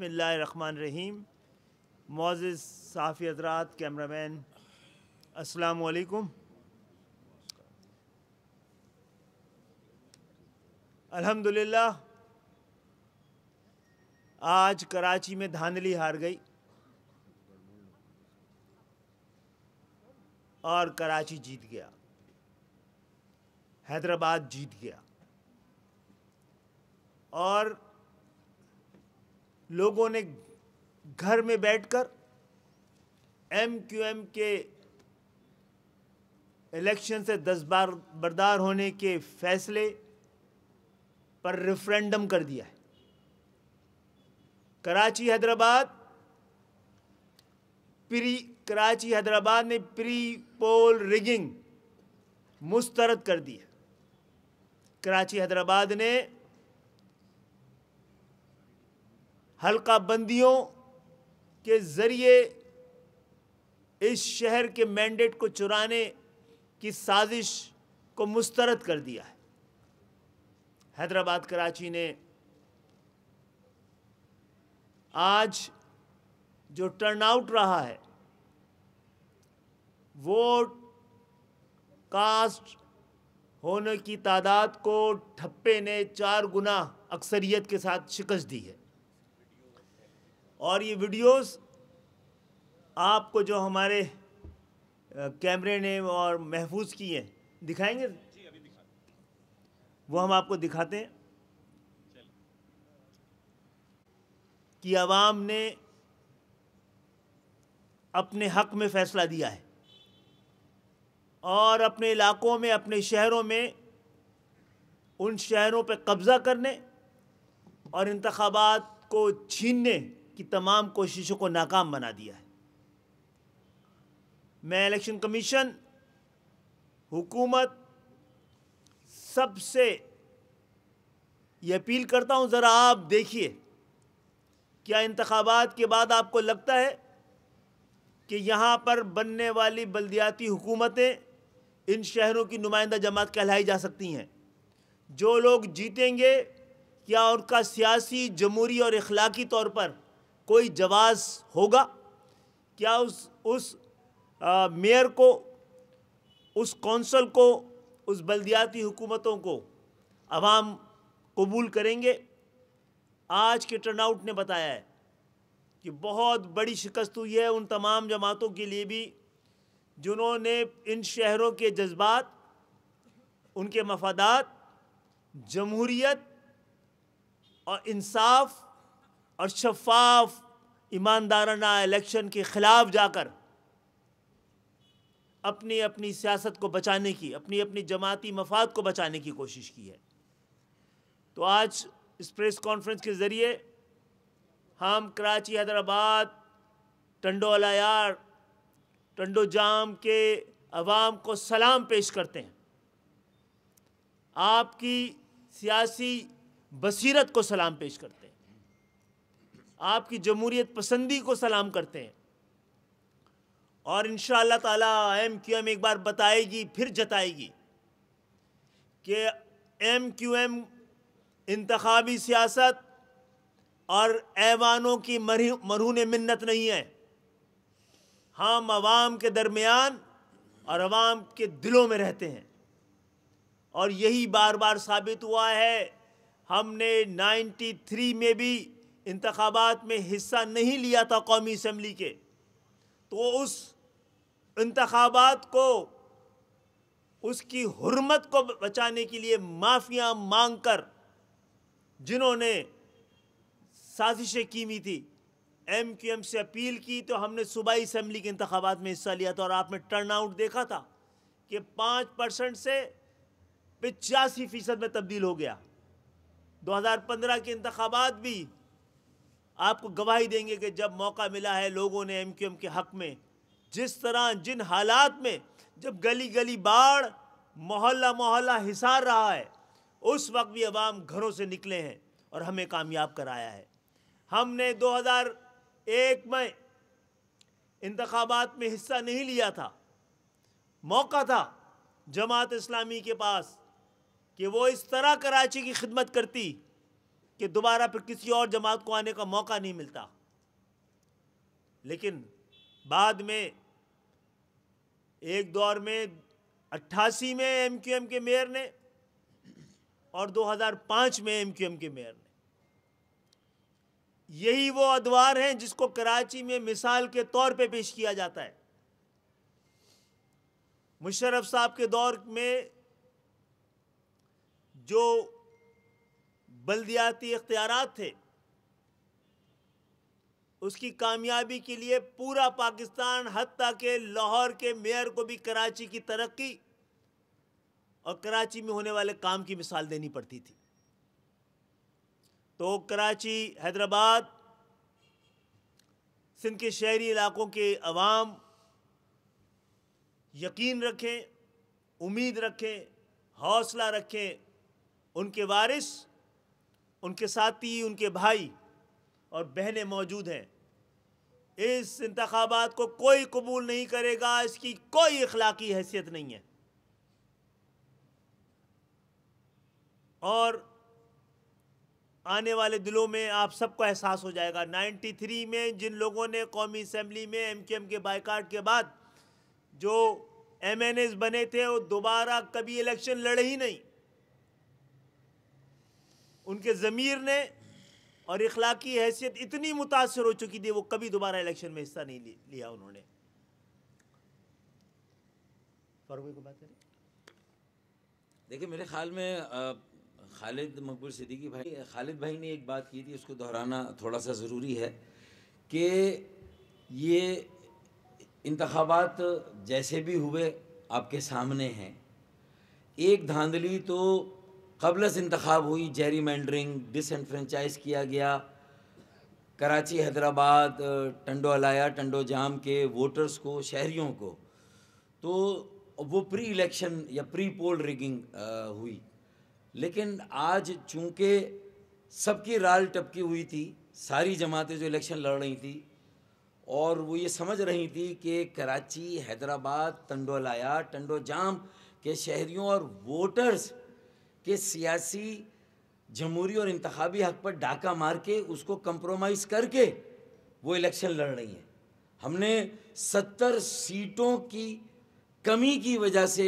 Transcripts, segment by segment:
रहीम Moz साफ़ी हजरात cameraman असलकुम अल्हम्दुलिल्लाह आज कराची में धांधली हार गई और कराची जीत गया हैदराबाद जीत गया और लोगों ने घर में बैठकर एमक्यूएम के इलेक्शन से दस बार बरदार होने के फैसले पर रेफरेंडम कर दिया है कराची हैदराबाद प्री कराची हैदराबाद ने प्री पोल रिगिंग मुस्तरद कर दी है कराची हैदराबाद ने हल्का बंदियों के ज़रिए इस शहर के मैंडेट को चुराने की साजिश को मुस्तरद कर दिया है हैदराबाद कराची ने आज जो टर्नआउट रहा है वोट कास्ट होने की तादाद को ठप्पे ने चार गुना अक्सरियत के साथ शिकस्त दी है और ये वीडियोस आपको जो हमारे कैमरे ने और महफूज किए दिखाएंगे जी अभी वो हम आपको दिखाते हैं कि आवाम ने अपने हक में फ़ैसला दिया है और अपने इलाकों में अपने शहरों में उन शहरों पर कब्ज़ा करने और इंतबात को छीनने की तमाम कोशिशों को नाकाम बना दिया है मैं इलेक्शन कमीशन हुकूमत सबसे ये अपील करता हूँ ज़रा आप देखिए क्या इंतबात के बाद आपको लगता है कि यहाँ पर बनने वाली बल्दियाती हुकूमतें इन शहरों की नुमाइंदा जमात कहलाई जा सकती हैं जो लोग जीतेंगे क्या उनका सियासी जमहूरी और इखलाकी तौर पर कोई जवाब होगा क्या उस उस मेयर को उस कौंसल को उस बल्दियाती हुकूमतों को आवाम कबूल करेंगे आज के टर्नआउट ने बताया है कि बहुत बड़ी शिकस्त हुई है उन तमाम जमातों के लिए भी जिन्होंने इन शहरों के जज्बात उनके मफादात जमहूरीत और इंसाफ़ और शफाफ ईमानदाराना इलेक्शन के ख़िलाफ़ जाकर अपनी अपनी सियासत को बचाने की अपनी अपनी जमाती मफाद को बचाने की कोशिश की है तो आज इस प्रेस कॉन्फ्रेंस के ज़रिए हम कराची हैदराबाद टंडो अलायार टंडो जाम के अवाम को सलाम पेश करते हैं आपकी सियासी बसीरत को सलाम पेश करते हैं आपकी जमहूरीत पसंदी को सलाम करते हैं और इन ताला एम क्यू एम एक बार बताएगी फिर जताएगी कि एम क्यू एम इंतबी सियासत और ऐवानों की मरहून मन्नत नहीं है हम आवाम के दरमियान और आवाम के दिलों में रहते हैं और यही बार बार साबित हुआ है हमने 93 में भी इंतबात में हिस्सा नहीं लिया था कौमी असम्बली के तो उस इंतबात को उसकी हरमत को बचाने के लिए माफिया मांग कर जिन्होंने साजिशें कीमी थी एम क्यू एम से अपील की तो हमने सूबाई असम्बली के इंतबात में हिस्सा लिया था और आपने टर्न आउट देखा था कि पाँच परसेंट से पचासी फ़ीसद में तब्दील हो गया 2015 के इंतबात भी आपको गवाही देंगे कि जब मौका मिला है लोगों ने एम क्यू एम के हक़ में जिस तरह जिन हालात में जब गली गली बाढ़ मोहल्ला मोहल्ला हिसार रहा है उस वक्त भी अवाम घरों से निकले हैं और हमें कामयाब कराया है हमने 2001 में इंतबात में हिस्सा नहीं लिया था मौका था जमात इस्लामी के पास कि वो इस तरह कराची की खिदमत करती कि दोबारा फिर किसी और जमात को आने का मौका नहीं मिलता लेकिन बाद में एक दौर में अट्ठासी में एम क्यू एम के मेयर ने और 2005 में एम क्यू एम के मेयर ने यही वो अदवार हैं जिसको कराची में मिसाल के तौर पे पेश किया जाता है मुशर्रफ साहब के दौर में जो बल्दियाती इख्तियार थे उसकी कामयाबी के लिए पूरा पाकिस्तान हती के लाहौर के मेयर को भी कराची की तरक्की और कराची में होने वाले काम की मिसाल देनी पड़ती थी तो कराची हैदराबाद सिंध के शहरी इलाकों के अवाम यकीन रखें उम्मीद रखें हौसला रखें उनके वारिस उनके साथी उनके भाई और बहनें मौजूद हैं इस इंतबात को कोई कबूल नहीं करेगा इसकी कोई अखलाकी हैसियत नहीं है और आने वाले दिलों में आप सबको एहसास हो जाएगा 93 में जिन लोगों ने कौमी असम्बली में एम के एम के बाइकाट के बाद जो एम एन एस बने थे वो दोबारा कभी इलेक्शन लड़े ही नहीं उनके ज़मीर ने और इखलाकी हैसियत इतनी मुतासर हो चुकी थी वो कभी दोबारा इलेक्शन में हिस्सा नहीं लिया उन्होंने को बात करें देखिए मेरे ख्याल में खालिद मकबूल सिद्दीकी भाई खालिद भाई ने एक बात की थी उसको दोहराना थोड़ा सा ज़रूरी है कि ये इंतबात जैसे भी हुए आपके सामने हैं एक धांधली तो से इंतखब हुई जेरी मैंडरिंग डिसनफ्रेंचाइज किया गया कराची हैदराबाद टंडो अलाया टंडो जाम के वोटर्स को शहरीों को तो वो प्री इलेक्शन या प्री पोल रिगिंग हुई लेकिन आज चूंकि सबकी राल टपकी हुई थी सारी जमातें जो इलेक्शन लड़ रही थी और वो ये समझ रही थी कि कराची हैदराबाद टंडो अलाया टंडो जाम के शहरीों और वोटर्स कि सियासी जमहूरी और इंतबी हक पर डाका मार के उसको कंप्रोमाइज़ करके वो इलेक्शन लड़ रही हैं हमने सत्तर सीटों की कमी की वजह से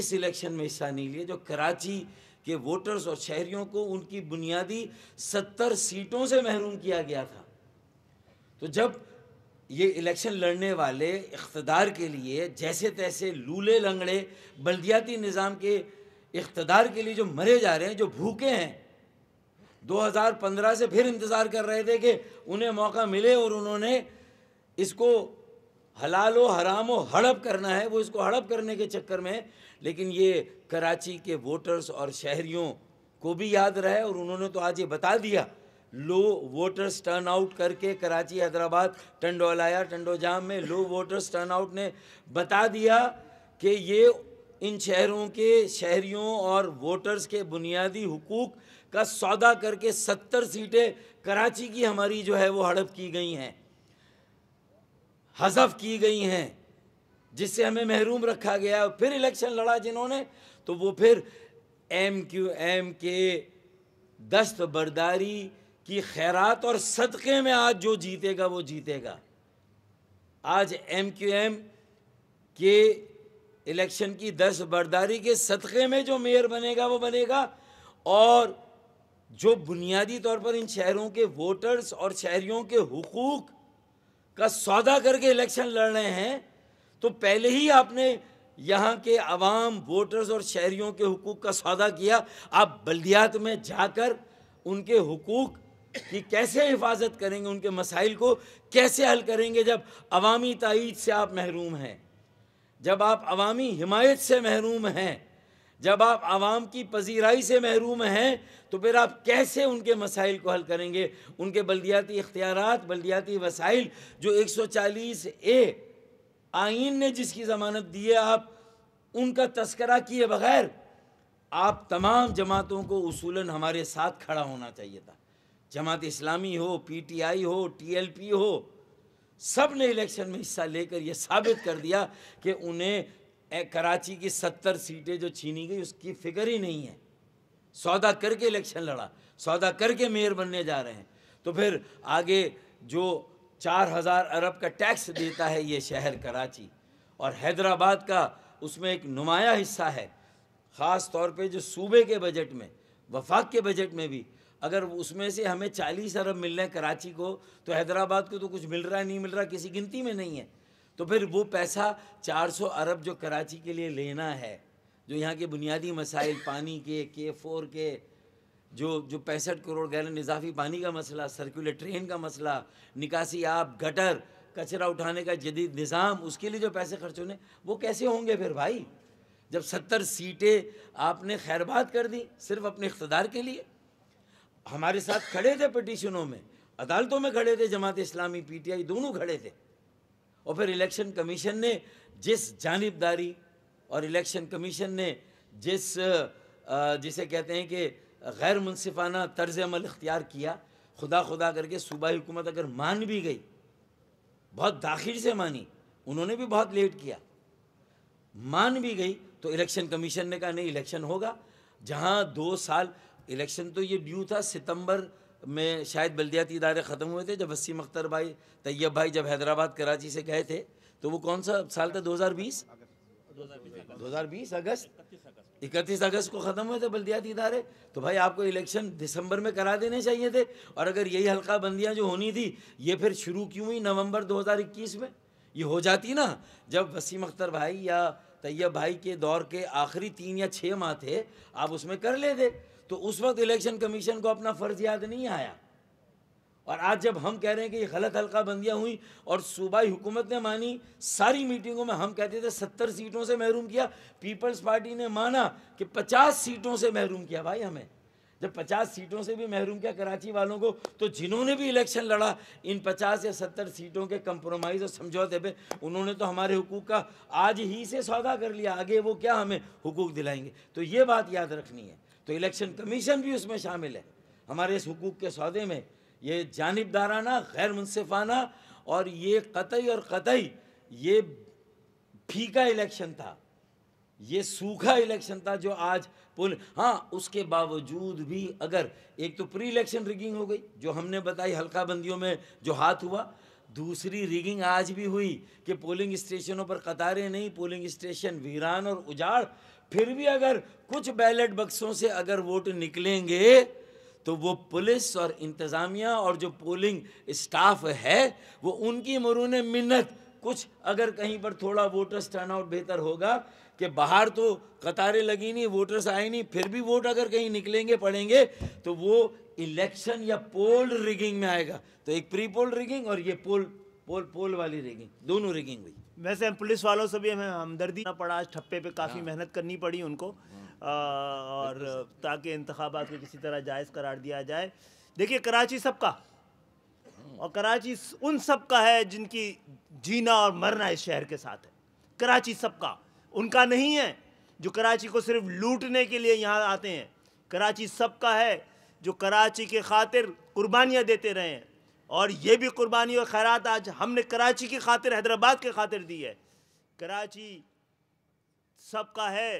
इस इलेक्शन में हिस्सा नहीं लिया जो कराची के वोटर्स और शहरियों को उनकी बुनियादी सत्तर सीटों से महरूम किया गया था तो जब ये इलेक्शन लड़ने वाले इकतदार के लिए जैसे तैसे लूले लंगड़े बल्दियाती निज़ाम के इकतदार के लिए जो मरे जा रहे हैं जो भूखे हैं 2015 से फिर इंतज़ार कर रहे थे कि उन्हें मौका मिले और उन्होंने इसको हलाल व हराम व हड़प करना है वो इसको हड़प करने के चक्कर में लेकिन ये कराची के वोटर्स और शहरियों को भी याद रहे और उन्होंने तो आज ये बता दिया लो वोटर्स टर्न आउट करके कराची हैदराबाद टंडोलाया जाम में लो वोटर्स टर्न आउट ने बता दिया कि ये इन शहरों के शहरियों और वोटर्स के बुनियादी हकूक़ का सौदा करके सत्तर सीटें कराची की हमारी जो है वो हड़प की गई हैं हजफ की गई हैं जिससे हमें महरूम रखा गया फिर इलेक्शन लड़ा जिन्होंने तो वो फिर एम क्यू एम के दस्त बर्दारी की खैरात और सदक़े में आज जो जीतेगा वो जीतेगा आज एम क्यू एम के इलेक्शन की दस बर्दारी के सदक़े में जो मेयर बनेगा वो बनेगा और जो बुनियादी तौर पर इन शहरों के वोटर्स और शहरियों के हकूक़ का सौदा करके इलेक्शन लड़ रहे हैं तो पहले ही आपने यहाँ के आवाम वोटर्स और शहरियों के हकूक़ का सौदा किया आप बल्दियात में जाकर उनके हकूक़ कि कैसे हिफाजत करेंगे उनके मसाइल को कैसे हल करेंगे जब अवामी तइद से आप महरूम हैं जब आप अवामी हिमायत से महरूम हैं जब आप आवाम की पजीराई से महरूम हैं तो फिर आप कैसे उनके मसाइल को हल करेंगे उनके बल्दियाती इख्तियार बल्दियाती वसाइल जो 140 ए आइन ने जिसकी ज़मानत दी है आप उनका तस्करा किए बगैर आप तमाम जमातों को उसूलन हमारे साथ खड़ा होना चाहिए था जमात इस्लामी हो पीटीआई हो टीएलपी हो सब ने इलेक्शन में हिस्सा लेकर यह साबित कर दिया कि उन्हें कराची की सत्तर सीटें जो छीनी गई उसकी फिक्र ही नहीं है सौदा करके इलेक्शन लड़ा सौदा करके मेयर बनने जा रहे हैं तो फिर आगे जो चार हज़ार अरब का टैक्स देता है ये शहर कराची और हैदराबाद का उसमें एक नुमाया हिस्सा है ख़ास तौर पे जो सूबे के बजट में वफाक के बजट में भी अगर उसमें से हमें चालीस अरब मिल रहे हैं कराची को तो हैदराबाद को तो कुछ मिल रहा है नहीं मिल रहा किसी गिनती में नहीं है तो फिर वो पैसा 400 अरब जो कराची के लिए लेना है जो यहाँ के बुनियादी मसाइल पानी के के फोर के जो जो पैंसठ करोड़ गैलन इजाफी पानी का मसला सर्कुलर ट्रेन का मसला निकासी आप गटर कचरा उठाने का जदीद निज़ाम उसके लिए जो पैसे खर्च होने वो कैसे होंगे फिर भाई जब सत्तर सीटें आपने खैरबाद कर दी सिर्फ अपने इकतदार के लिए हमारे साथ खड़े थे पटिशनों में अदालतों में खड़े थे जमात इस्लामी पीटीआई दोनों खड़े थे और फिर इलेक्शन कमीशन ने जिस जानबदारी और इलेक्शन कमीशन ने जिस जिसे कहते हैं कि गैर मुनसिफाना तर्ज अमल इख्तियार किया खुदा खुदा करके सूबाई हुकूमत अगर मान भी गई बहुत दाखिर से मानी उन्होंने भी बहुत लेट किया मान भी गई तो इलेक्शन कमीशन ने कहा नहीं इलेक्शन होगा जहां दो साल इलेक्शन तो ये ड्यू था सितंबर में शायद बल्दियाती इदारे ख़त्म हुए थे जब वसीम अख्तर भाई तैयब भाई जब हैदराबाद कराची से गए थे तो वो कौन सा साल था 2020 2020 अगस्त इकतीस अगस्त को ख़त्म हुए थे बल्दियाती इदारे तो भाई आपको इलेक्शन दिसंबर में करा देने चाहिए थे और अगर यही हल्का बंदियाँ जो होनी थी ये फिर शुरू क्यों हुई हज़ार इक्कीस में ये हो जाती ना जब वसीम अख्तर भाई या तैयब भाई के दौर के आखिरी तीन या छः माह थे आप उसमें कर लेते तो उस वक्त इलेक्शन कमीशन को अपना फ़र्ज याद नहीं आया और आज जब हम कह रहे हैं कि ये गलत हल्का बंदियां हुई और सूबाई हुकूमत ने मानी सारी मीटिंगों में हम कहते थे सत्तर सीटों से महरूम किया पीपल्स पार्टी ने माना कि पचास सीटों से महरूम किया भाई हमें जब पचास सीटों से भी महरूम किया कराची वालों को तो जिन्होंने भी इलेक्शन लड़ा इन पचास या सत्तर सीटों के कंप्रोमाइज़ और समझौते पे उन्होंने तो हमारे हुकूक का आज ही से सौदा कर लिया आगे वो क्या हमें हुकूक दिलाएंगे तो ये बात याद रखनी है तो इलेक्शन कमीशन भी उसमें शामिल है हमारे इस हकूक़ के सौदे में ये जानबदाराना गैर मुनफाना और ये कतई और कतई ये फीका इलेक्शन था ये सूखा इलेक्शन था जो आज पुल हाँ उसके बावजूद भी अगर एक तो प्री इलेक्शन रिगिंग हो गई जो हमने बताई हल्का बंदियों में जो हाथ हुआ दूसरी रिगिंग आज भी हुई कि पोलिंग स्टेशनों पर कतारें नहीं पोलिंग स्टेशन वीरान और उजाड़ फिर भी अगर कुछ बैलेट बक्सों से अगर वोट निकलेंगे तो वो पुलिस और इंतज़ामिया और जो पोलिंग स्टाफ है वो उनकी मरून मिन्नत कुछ अगर कहीं पर थोड़ा वोटर्स टर्न आउट बेहतर होगा कि बाहर तो कतारें लगी नहीं वोटर्स आए नहीं फिर भी वोट अगर कहीं निकलेंगे पड़ेंगे तो वो इलेक्शन या पोल रिगिंग में आएगा तो एक प्री पोल रिगिंग और ये पोल पोल पोल वाली रिगिंग दोनों रिगिंग हुई वैसे हम पुलिस वालों से भी हमें हमदर्दी पड़ा आज ठप्पे पे काफ़ी हाँ। मेहनत करनी पड़ी उनको हाँ। आ, और ताकि इंतबात को किसी तरह जायज़ करार दिया जाए देखिए कराची सबका और कराची उन सब का है जिनकी जीना और मरना इस शहर के साथ है कराची सबका उनका नहीं है जो कराची को सिर्फ लूटने के लिए यहाँ आते हैं कराची सबका है जो कराची के खातिर कुर्बानियाँ देते रहे हैं और ये भी कुर्बानी और खैरात आज हमने कराची की खातिर हैदराबाद के खातिर दी है कराची सबका है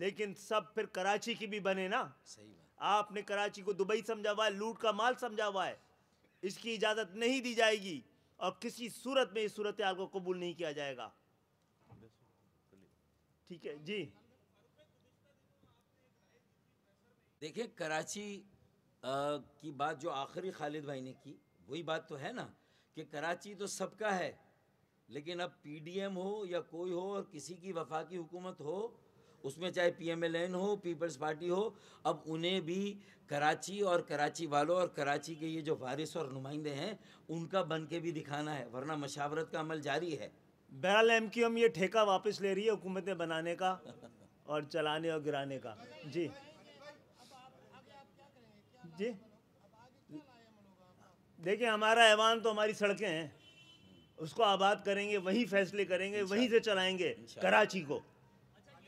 लेकिन सब फिर कराची की भी बने ना सही आपने कराची को दुबई समझा हुआ है लूट का माल समझा हुआ है इसकी इजाज़त नहीं दी जाएगी और किसी सूरत में इस सूरत को कबूल नहीं किया जाएगा ठीक है जी देखिए कराची की बात जो आखिरी खालिद भाई ने की वही बात तो है ना कि कराची तो सबका है लेकिन अब पीडीएम हो या कोई हो और किसी की वफाकी हुकूमत हो उसमें चाहे पीएमएलएन हो पीपल्स पार्टी हो अब उन्हें भी कराची और कराची वालों और कराची के ये जो वारिस और नुमाइंदे हैं उनका बन के भी दिखाना है वरना मशावरत का अमल जारी है बहरहाल एम क्यू एम ये ठेका वापस ले रही है हुकूमतें बनाने का और चलाने और गिराने का जी जी देखिए हमारा ऐवान तो हमारी सड़कें हैं उसको आबाद करेंगे वही फैसले करेंगे अच्छा। वहीं से चलाएंगे अच्छा। कराची को अच्छा,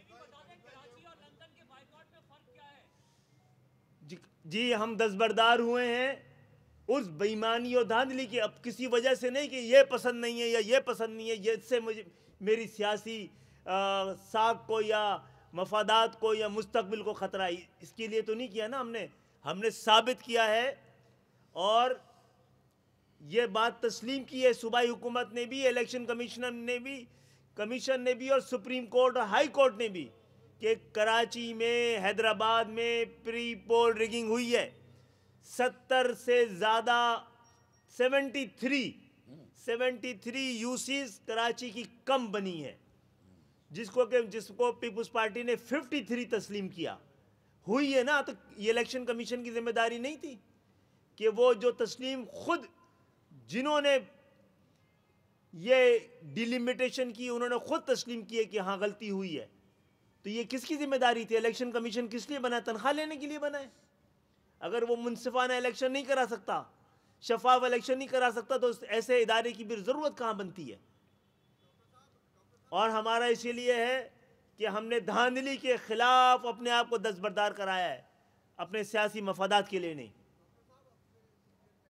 जी, हम दसबरदार हुए हैं उस बेईमानी और धांधली की अब किसी वजह से नहीं कि ये पसंद नहीं है या ये पसंद नहीं है ये इससे मुझे मेरी सियासी साख को या मफादात को या मुस्तबिल को ख़तरा इसके लिए तो नहीं किया ना हमने हमने साबित किया है और ये बात तस्लीम की है सूबाई हुकूमत ने भी इलेक्शन कमिश्नर ने भी कमीशन ने भी और सुप्रीम कोर्ट और हाई कोर्ट ने भी कि कराची में हैदराबाद में प्री पोल रिगिंग हुई है सत्तर से ज़्यादा seventy three seventy three UCs Karachi की कम बनी है जिसको कि जिसको पीपुल्स पार्टी ने फिफ्टी थ्री तस्लीम किया हुई है ना तो ये इलेक्शन कमीशन की जिम्मेदारी नहीं थी कि वो जो तस्लीम खुद जिन्होंने ये डिलिमिटेशन की उन्होंने खुद तस्लीम की है कि हाँ गलती हुई है तो ये किसकी जिम्मेदारी थी इलेक्शन कमीशन किस लिए बनाए तनख्वाह लेने के लिए बनाए अगर वो मुनसिफाना इलेक्शन नहीं करा सकता शफाफ इलेक्शन नहीं करा सकता तो ऐसे इदारे की भी ज़रूरत कहाँ बनती है और हमारा इसीलिए है कि हमने धांधली के ख़िलाफ़ अपने आप को दस्तबरदार कराया है अपने सियासी मफादात के लिए नहीं